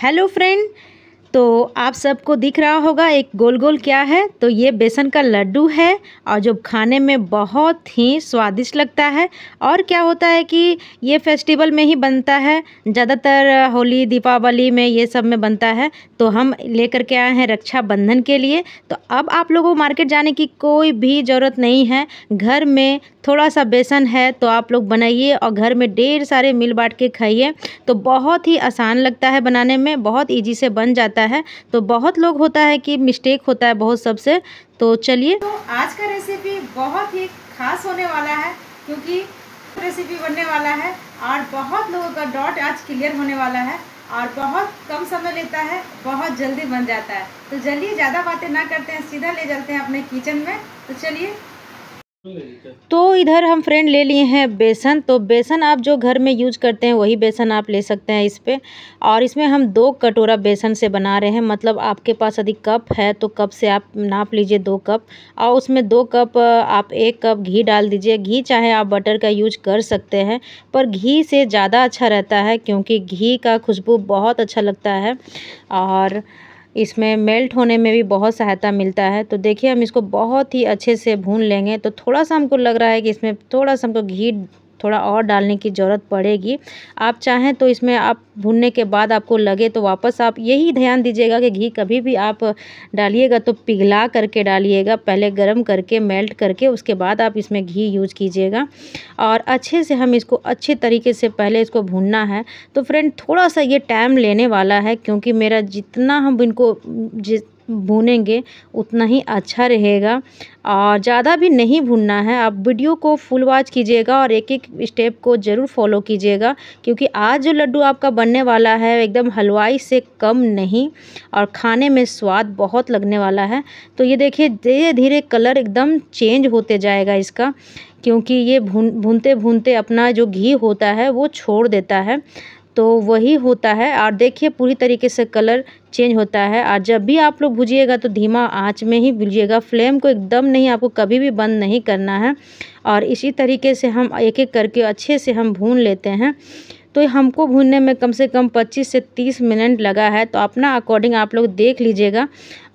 hello friend तो आप सबको दिख रहा होगा एक गोल गोल क्या है तो ये बेसन का लड्डू है और जो खाने में बहुत ही स्वादिष्ट लगता है और क्या होता है कि ये फेस्टिवल में ही बनता है ज़्यादातर होली दीपावली में ये सब में बनता है तो हम लेकर के आए हैं रक्षाबंधन के लिए तो अब आप लोगों को मार्केट जाने की कोई भी ज़रूरत नहीं है घर में थोड़ा सा बेसन है तो आप लोग बनाइए और घर में ढेर सारे मिल बाट के खाइए तो बहुत ही आसान लगता है बनाने में बहुत ईजी से बन जाता है होता है तो बहुत लोग होता है कि मिस्टेक होता है बहुत सबसे तो चलिए तो आज का रेसिपी बहुत ही खास होने वाला है क्योंकि रेसिपी बनने वाला है और बहुत लोगों का डॉट आज क्लियर होने वाला है और बहुत कम समय लेता है बहुत जल्दी बन जाता है तो चलिए ज़्यादा बातें ना करते हैं सीधा ले चलते हैं अपने किचन में तो चलिए तो इधर हम फ्रेंड ले लिए हैं बेसन तो बेसन आप जो घर में यूज करते हैं वही बेसन आप ले सकते हैं इस पर और इसमें हम दो कटोरा बेसन से बना रहे हैं मतलब आपके पास यदि कप है तो कप से आप नाप लीजिए दो कप और उसमें दो कप आप एक कप घी डाल दीजिए घी चाहे आप बटर का यूज कर सकते हैं पर घी से ज़्यादा अच्छा रहता है क्योंकि घी का खुशबू बहुत अच्छा लगता है और इसमें मेल्ट होने में भी बहुत सहायता मिलता है तो देखिए हम इसको बहुत ही अच्छे से भून लेंगे तो थोड़ा सा हमको लग रहा है कि इसमें थोड़ा सा हमको घी थोड़ा और डालने की ज़रूरत पड़ेगी आप चाहें तो इसमें आप भुनने के बाद आपको लगे तो वापस आप यही ध्यान दीजिएगा कि घी कभी भी आप डालिएगा तो पिघला करके डालिएगा पहले गर्म करके मेल्ट करके उसके बाद आप इसमें घी यूज़ कीजिएगा और अच्छे से हम इसको अच्छे तरीके से पहले इसको भूनना है तो फ्रेंड थोड़ा सा ये टाइम लेने वाला है क्योंकि मेरा जितना हम इनको जिस भूनेंगे उतना ही अच्छा रहेगा और ज़्यादा भी नहीं भूनना है आप वीडियो को फुल वॉच कीजिएगा और एक एक स्टेप को ज़रूर फॉलो कीजिएगा क्योंकि आज जो लड्डू आपका बनने वाला है एकदम हलवाई से कम नहीं और खाने में स्वाद बहुत लगने वाला है तो ये देखिए धीरे धीरे कलर एकदम चेंज होते जाएगा इसका क्योंकि ये भून भूनते भूनते अपना जो घी होता है वो छोड़ देता है तो वही होता है और देखिए पूरी तरीके से कलर चेंज होता है और जब भी आप लोग भुजिएगा तो धीमा आंच में ही भुजिएगा फ्लेम को एकदम नहीं आपको कभी भी बंद नहीं करना है और इसी तरीके से हम एक एक करके अच्छे से हम भून लेते हैं तो हमको भूनने में कम से कम 25 से 30 मिनट लगा है तो अपना अकॉर्डिंग आप लोग देख लीजिएगा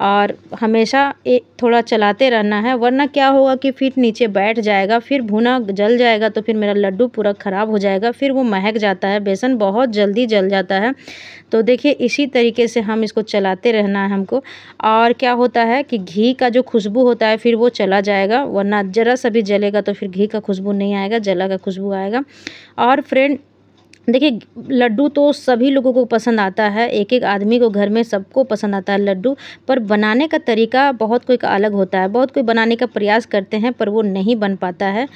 और हमेशा एक थोड़ा चलाते रहना है वरना क्या होगा कि फिर नीचे बैठ जाएगा फिर भुना जल जाएगा तो फिर मेरा लड्डू पूरा ख़राब हो जाएगा फिर वो महक जाता है बेसन बहुत जल्दी जल जाता है तो देखिए इसी तरीके से हम इसको चलाते रहना है हमको और क्या होता है कि घी का जो खुशबू होता है फिर वो चला जाएगा वरना ज़रा सा भी जलेगा तो फिर घी का खुशबू नहीं आएगा जला का खुशबू आएगा और फ्रेंड देखिए लड्डू तो सभी लोगों को पसंद आता है एक एक आदमी को घर में सबको पसंद आता है लड्डू पर बनाने का तरीका बहुत कोई का अलग होता है बहुत कोई बनाने का प्रयास करते हैं पर वो नहीं बन पाता है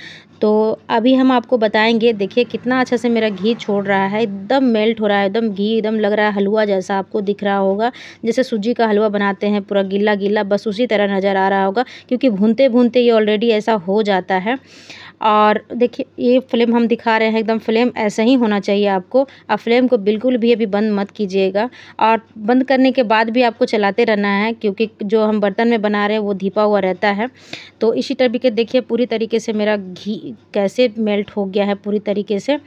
तो अभी हम आपको बताएंगे देखिए कितना अच्छा से मेरा घी छोड़ रहा है एकदम मेल्ट हो रहा है एकदम घी एकदम लग रहा है हलवा जैसा आपको दिख रहा होगा जैसे सूजी का हलवा बनाते हैं पूरा गीला गिला बस उसी तरह नज़र आ रहा होगा क्योंकि भूनते भूनते ये ऑलरेडी ऐसा हो जाता है और देखिए ये फ्लेम हम दिखा रहे हैं एकदम फ्लेम ऐसा ही होना चाहिए आपको अब फ्लेम को बिल्कुल भी अभी बंद मत कीजिएगा और बंद करने के बाद भी आपको चलाते रहना है क्योंकि जो हम बर्तन में बना रहे हैं वो धीपा हुआ रहता है तो इसी तरीके देखिए पूरी तरीके से मेरा घी कैसे मेल्ट हो गया है पूरी तरीके से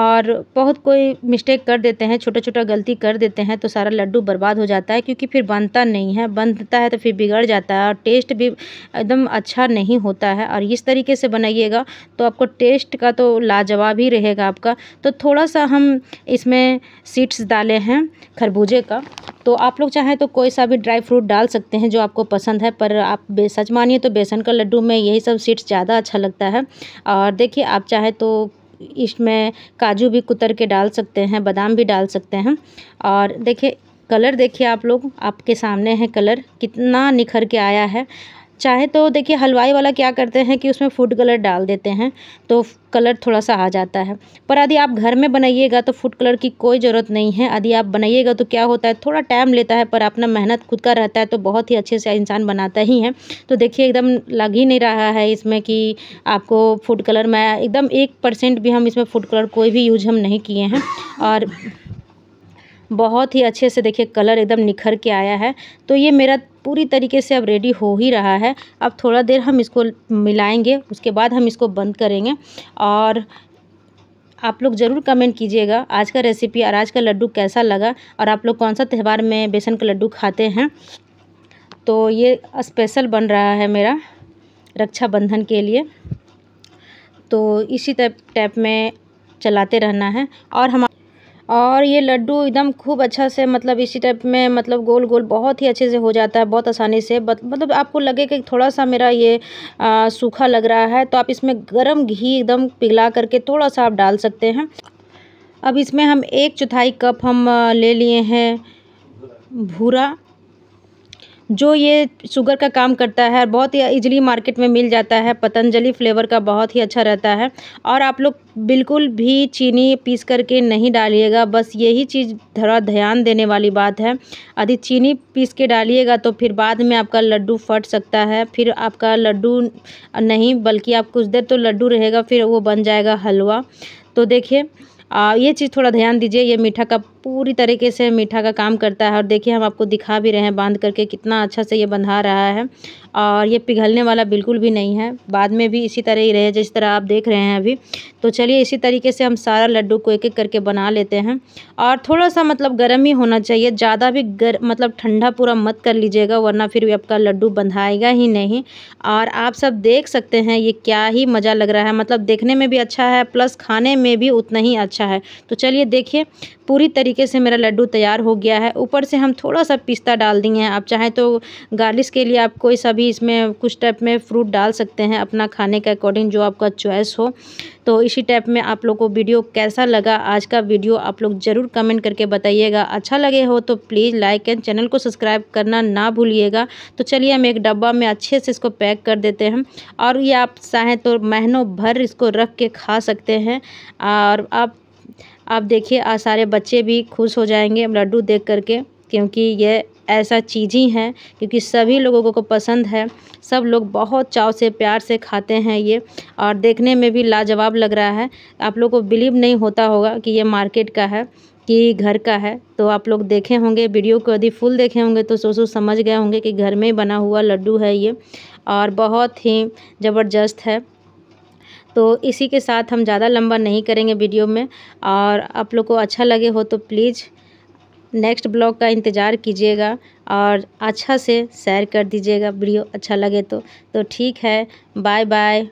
और बहुत कोई मिस्टेक कर देते हैं छोटा छोटा गलती कर देते हैं तो सारा लड्डू बर्बाद हो जाता है क्योंकि फिर बनता नहीं है बनता है तो फिर बिगड़ जाता है और टेस्ट भी एकदम अच्छा नहीं होता है और इस तरीके से बनाइएगा तो आपको टेस्ट का तो लाजवाब ही रहेगा आपका तो थोड़ा सा हम इसमें सीड्स डाले हैं खरबूजे का तो आप लोग चाहें तो कोई सा भी ड्राई फ्रूट डाल सकते हैं जो आपको पसंद है पर आप सच मानिए तो बेसन का लड्डू में यही सब सीड्स ज़्यादा अच्छा लगता है और देखिए आप चाहे तो इसमें काजू भी कुतर के डाल सकते हैं बादाम भी डाल सकते हैं और देखिए कलर देखिए आप लोग आपके सामने है कलर कितना निखर के आया है चाहे तो देखिए हलवाई वाला क्या करते हैं कि उसमें फूड कलर डाल देते हैं तो कलर थोड़ा सा आ जाता है पर यदि आप घर में बनाइएगा तो फूड कलर की कोई ज़रूरत नहीं है यदि आप बनाइएगा तो क्या होता है थोड़ा टाइम लेता है पर अपना मेहनत खुद का रहता है तो बहुत ही अच्छे से इंसान बनाता ही है तो देखिए एकदम लग ही नहीं रहा है इसमें कि आपको फूड कलर में एकदम एक परसेंट भी हम इसमें फूड कलर कोई भी यूज हम नहीं किए हैं और बहुत ही अच्छे से देखिए कलर एकदम निखर के आया है तो ये मेरा पूरी तरीके से अब रेडी हो ही रहा है अब थोड़ा देर हम इसको मिलाएंगे उसके बाद हम इसको बंद करेंगे और आप लोग ज़रूर कमेंट कीजिएगा आज का रेसिपी और आज का लड्डू कैसा लगा और आप लोग कौन सा त्यौहार में बेसन का लड्डू खाते हैं तो ये स्पेशल बन रहा है मेरा रक्षाबंधन के लिए तो इसी टाइप टाइप में चलाते रहना है और हम और ये लड्डू एकदम खूब अच्छा से मतलब इसी टाइप में मतलब गोल गोल बहुत ही अच्छे से हो जाता है बहुत आसानी से मतलब आपको लगे कि थोड़ा सा मेरा ये आ, सूखा लग रहा है तो आप इसमें गर्म घी एकदम पिघला करके थोड़ा सा आप डाल सकते हैं अब इसमें हम एक चौथाई कप हम ले लिए हैं भूरा जो ये शुगर का काम करता है बहुत ही इजीली मार्केट में मिल जाता है पतंजलि फ्लेवर का बहुत ही अच्छा रहता है और आप लोग बिल्कुल भी चीनी पीस करके नहीं डालिएगा बस यही चीज़ थोड़ा ध्यान देने वाली बात है यदि चीनी पीस के डालिएगा तो फिर बाद में आपका लड्डू फट सकता है फिर आपका लड्डू नहीं बल्कि आप कुछ देर तो लड्डू रहेगा फिर वो बन जाएगा हलवा तो देखिए ये चीज़ थोड़ा ध्यान दीजिए ये मीठा का पूरी तरीके से मीठा का काम करता है और देखिए हम आपको दिखा भी रहे हैं बांध करके कितना अच्छा से ये बंधा रहा है और ये पिघलने वाला बिल्कुल भी नहीं है बाद में भी इसी तरह ही रहे जिस तरह आप देख रहे हैं अभी तो चलिए इसी तरीके से हम सारा लड्डू को एक एक करके बना लेते हैं और थोड़ा सा मतलब गर्म ही होना चाहिए ज़्यादा भी गर मतलब ठंडा पूरा मत कर लीजिएगा वरना फिर भी आपका लड्डू बंधाएगा ही नहीं और आप सब देख सकते हैं ये क्या ही मज़ा लग रहा है मतलब देखने में भी अच्छा है प्लस खाने में भी उतना ही अच्छा अच्छा है तो चलिए देखिए पूरी तरीके से मेरा लड्डू तैयार हो गया है ऊपर से हम थोड़ा सा पिस्ता डाल दिए हैं आप चाहें तो गार्लिश के लिए आप कोई सा भी इसमें कुछ टाइप में फ्रूट डाल सकते हैं अपना खाने के अकॉर्डिंग जो आपका चॉइस हो तो इसी टाइप में आप लोग को वीडियो कैसा लगा आज का वीडियो आप लोग ज़रूर कमेंट करके बताइएगा अच्छा लगे हो तो प्लीज़ लाइक एंड चैनल को सब्सक्राइब करना ना भूलिएगा तो चलिए हम एक डब्बा में अच्छे से इसको पैक कर देते हैं और ये आप चाहें तो महीनों भर इसको रख के खा सकते हैं और आप आप देखिए आ सारे बच्चे भी खुश हो जाएंगे लड्डू देख करके क्योंकि ये ऐसा चीज़ ही है क्योंकि सभी लोगों को पसंद है सब लोग बहुत चाव से प्यार से खाते हैं ये और देखने में भी लाजवाब लग रहा है आप लोग को बिलीव नहीं होता होगा कि ये मार्केट का है कि घर का है तो आप लोग देखे होंगे वीडियो को यदि फुल देखे होंगे तो सोचो समझ गए होंगे कि घर में बना हुआ लड्डू है ये और बहुत ही ज़बरदस्त है तो इसी के साथ हम ज़्यादा लंबा नहीं करेंगे वीडियो में और आप लोग को अच्छा लगे हो तो प्लीज़ नेक्स्ट ब्लॉग का इंतज़ार कीजिएगा और अच्छा से शेयर कर दीजिएगा वीडियो अच्छा लगे तो तो ठीक है बाय बाय